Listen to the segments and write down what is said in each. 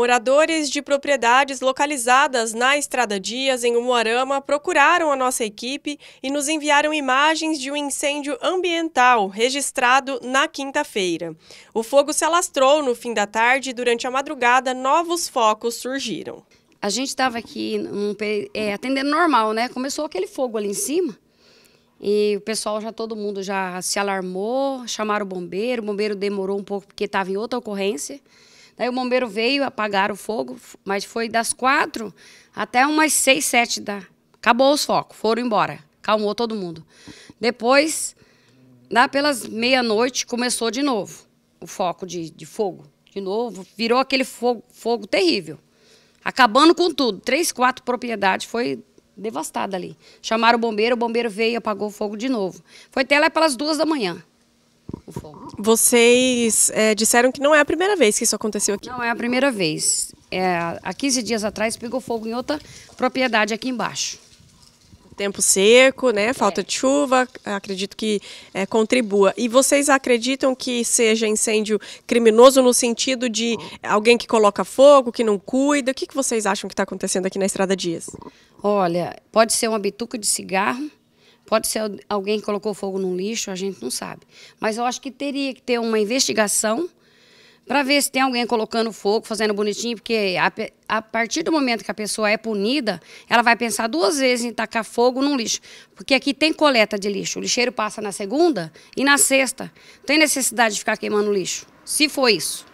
Moradores de propriedades localizadas na Estrada Dias, em Umuarama, procuraram a nossa equipe e nos enviaram imagens de um incêndio ambiental registrado na quinta-feira. O fogo se alastrou no fim da tarde e durante a madrugada novos focos surgiram. A gente estava aqui um, é, atendendo normal, né? Começou aquele fogo ali em cima. E o pessoal já, todo mundo já se alarmou, chamaram o bombeiro. O bombeiro demorou um pouco porque estava em outra ocorrência. Daí o bombeiro veio, apagaram o fogo, mas foi das quatro até umas seis, sete da. Acabou os focos, foram embora. Calmou todo mundo. Depois, lá pelas meia-noite, começou de novo o foco de, de fogo. De novo, virou aquele fogo, fogo terrível. Acabando com tudo. Três, quatro propriedades foi devastada ali. Chamaram o bombeiro, o bombeiro veio e apagou o fogo de novo. Foi até lá pelas duas da manhã o fogo. Vocês é, disseram que não é a primeira vez que isso aconteceu aqui. Não é a primeira vez. É, há 15 dias atrás pegou fogo em outra propriedade aqui embaixo. Tempo seco, né? Falta é. de chuva, acredito que é, contribua. E vocês acreditam que seja incêndio criminoso no sentido de alguém que coloca fogo, que não cuida? O que, que vocês acham que está acontecendo aqui na Estrada Dias? Olha, pode ser uma bituca de cigarro, Pode ser alguém que colocou fogo no lixo, a gente não sabe. Mas eu acho que teria que ter uma investigação para ver se tem alguém colocando fogo, fazendo bonitinho, porque a, a, partir do momento que a pessoa é punida, ela vai pensar duas vezes em tacar fogo no lixo. Porque aqui tem coleta de lixo. O lixeiro passa na segunda e na sexta. Tem necessidade de ficar queimando lixo, se for isso.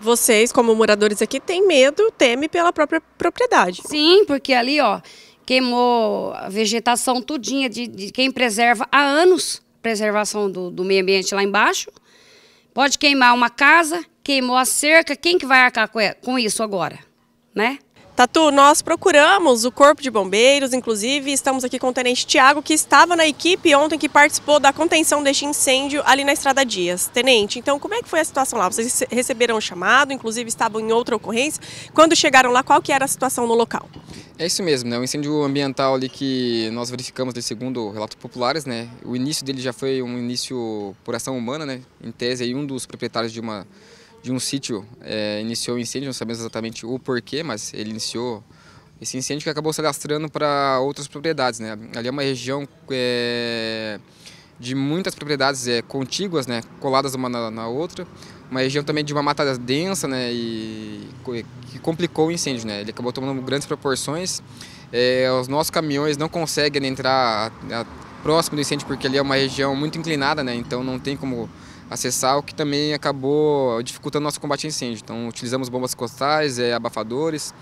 Vocês, como moradores aqui, têm medo, temem pela própria propriedade. Sim, porque ali, ó, queimou a vegetação tudinha de, de quem preserva há anos preservação do, do meio ambiente lá embaixo. Pode queimar uma casa, queimou a cerca, quem que vai arcar com isso agora, né? Tatu, nós procuramos o Corpo de Bombeiros, inclusive estamos aqui com o Tenente Tiago, que estava na equipe ontem que participou da contenção deste incêndio ali na Estrada Dias. Tenente, então como é que foi a situação lá? Vocês receberam o um chamado, inclusive estavam em outra ocorrência. Quando chegaram lá, qual que era a situação no local? É isso mesmo, né? O incêndio ambiental ali que nós verificamos, ali, segundo relatos populares, né? O início dele já foi um início por ação humana, né? Em tese, aí, um dos proprietários de, uma, de um sítio é, iniciou o incêndio, não sabemos exatamente o porquê, mas ele iniciou esse incêndio que acabou se alastrando para outras propriedades, né? Ali é uma região é, de muitas propriedades é, contíguas, né, coladas uma na, na outra, uma região também de uma mata densa, né, e que complicou o incêndio, né, ele acabou tomando grandes proporções, é, os nossos caminhões não conseguem entrar a, a, próximo do incêndio porque ali é uma região muito inclinada, né, então não tem como acessar, o que também acabou dificultando nosso combate a incêndio, então utilizamos bombas costais, é, abafadores,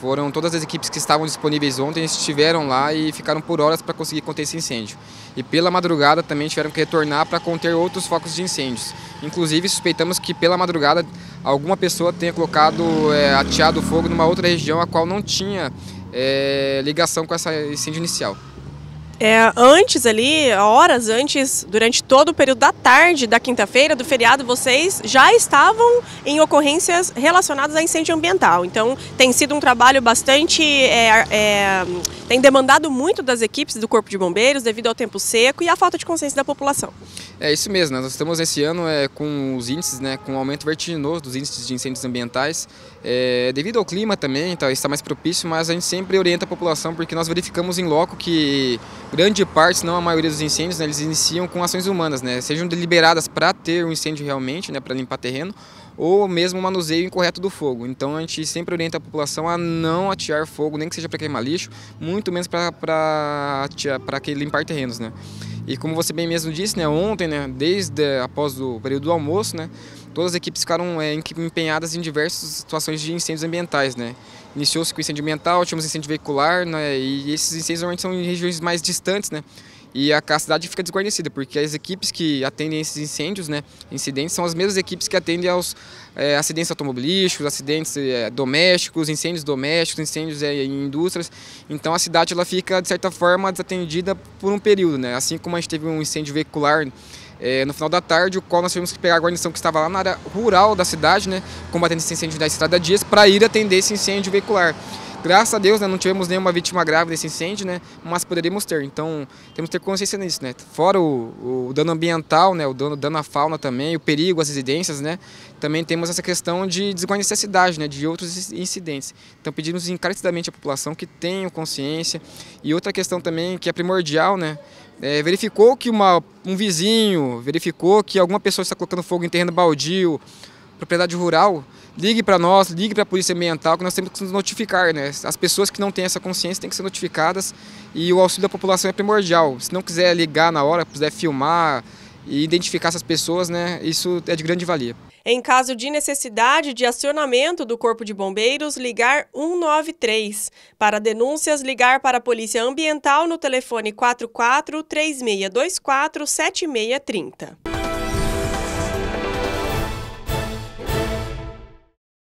foram todas as equipes que estavam disponíveis ontem, estiveram lá e ficaram por horas para conseguir conter esse incêndio. E pela madrugada também tiveram que retornar para conter outros focos de incêndios. Inclusive suspeitamos que pela madrugada alguma pessoa tenha colocado, é, ateado fogo numa outra região a qual não tinha é, ligação com esse incêndio inicial. É, antes ali, horas antes, durante todo o período da tarde da quinta-feira, do feriado, vocês já estavam em ocorrências relacionadas a incêndio ambiental. Então, tem sido um trabalho bastante. É, é, tem demandado muito das equipes do Corpo de Bombeiros devido ao tempo seco e à falta de consciência da população. É isso mesmo, né? nós estamos esse ano é, com os índices, né, com um aumento vertiginoso dos índices de incêndios ambientais. É, devido ao clima também, tá, está mais propício, mas a gente sempre orienta a população porque nós verificamos em loco que grande parte, se não a maioria dos incêndios, né, eles iniciam com ações humanas, né, sejam deliberadas para ter um incêndio realmente, né, para limpar terreno, ou mesmo o manuseio incorreto do fogo. Então a gente sempre orienta a população a não atirar fogo, nem que seja para queimar lixo, muito menos para limpar terrenos. Né. E como você bem mesmo disse, né, ontem, né, desde após o período do almoço, né, todas as equipes ficaram é, empenhadas em diversas situações de incêndios ambientais. Né. Iniciou-se com incêndio ambiental, tínhamos incêndio veicular, né, e esses incêndios normalmente são em regiões mais distantes, né? E a, a cidade fica desguarnecida, porque as equipes que atendem esses incêndios, né, incidentes, são as mesmas equipes que atendem aos é, acidentes automobilísticos, acidentes é, domésticos, incêndios domésticos, incêndios é, em indústrias. Então a cidade ela fica, de certa forma, desatendida por um período, né? Assim como a gente teve um incêndio veicular é, no final da tarde, o qual nós tivemos que pegar a guarnição que estava lá na área rural da cidade, né, combatendo esse incêndio da Estrada Dias, para ir atender esse incêndio veicular. Graças a Deus, né, não tivemos nenhuma vítima grave desse incêndio, né, mas poderíamos ter. Então, temos que ter consciência nisso, né? Fora o, o dano ambiental, né, o dano, dano à fauna também, o perigo às residências, né? Também temos essa questão de desguarnecer a né, de outros incidentes. Então, pedimos encarecidamente à população que tenham consciência. E outra questão também que é primordial, né, é, verificou que uma, um vizinho, verificou que alguma pessoa está colocando fogo em terreno baldio, propriedade rural, ligue para nós, ligue para a Polícia Ambiental, que nós temos que nos notificar, né? As pessoas que não têm essa consciência têm que ser notificadas e o auxílio da população é primordial. Se não quiser ligar na hora, quiser filmar e identificar essas pessoas, né? Isso é de grande valia. Em caso de necessidade de acionamento do Corpo de Bombeiros, ligar 193. Para denúncias, ligar para a Polícia Ambiental no telefone 44 3624 7630.